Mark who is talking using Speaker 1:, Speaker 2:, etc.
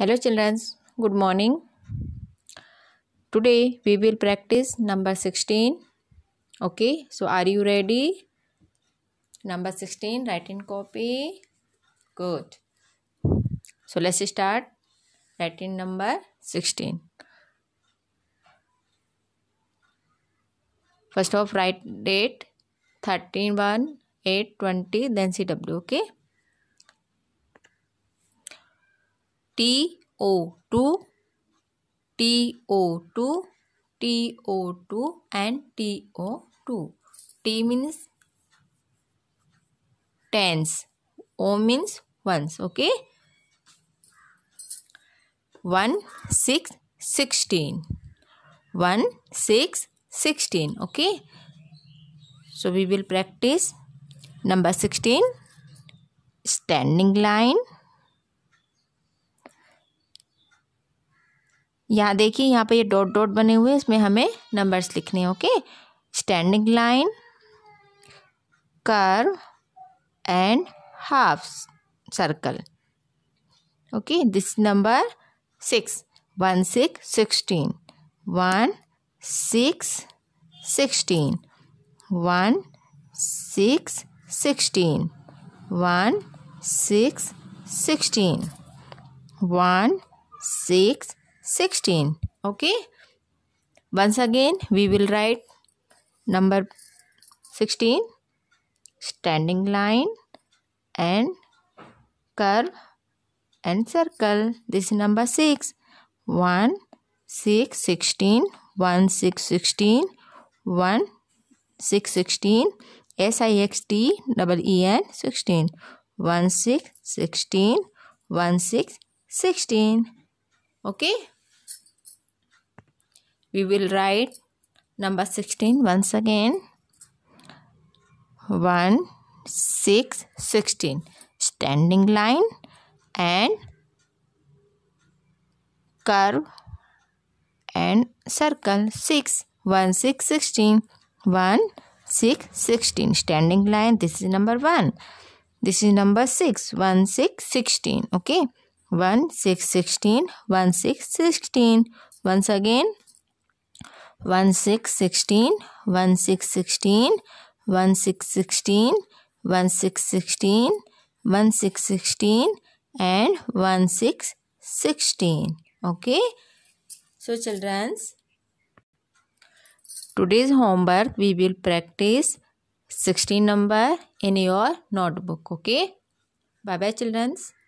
Speaker 1: Hello children, good morning. Today we will practice number 16. Okay, so are you ready? Number 16, write in copy. Good. So let's start. writing number 16. First of write date 13 1 8 20 then CW. Okay. TO2, TO2, TO2 and TO2. T means tens. O means ones. Okay. 1, 6, 16. 1, 6, 16. Okay. So we will practice number 16. Standing line. यहाँ देखिए यहाँ पे ये dot dot बने हुए हैं इसमें हमें नंबर्स लिखने हैं okay standing line curve and half circle okay this number six one six sixteen one six sixteen one six sixteen one six sixteen one six 16 okay once again we will write number 16 standing line and curve and circle this is number 6 1 6 16 1 6 16 1 6 16 S I X T double E N 16 1 6 16 1 6 16 okay we will write number 16 once again 1 6 16 standing line and curve and circle 6 1 6 16 1 6 16 standing line this is number 1 this is number 6 1 6 16 okay 1 6 16 1 6 16 once again 1 6 16 1 6 16 1 6 16 1 6 16 1 6 16 and 1 6 16 okay so childrens today's homework we will practice 16 number in your notebook okay bye bye childrens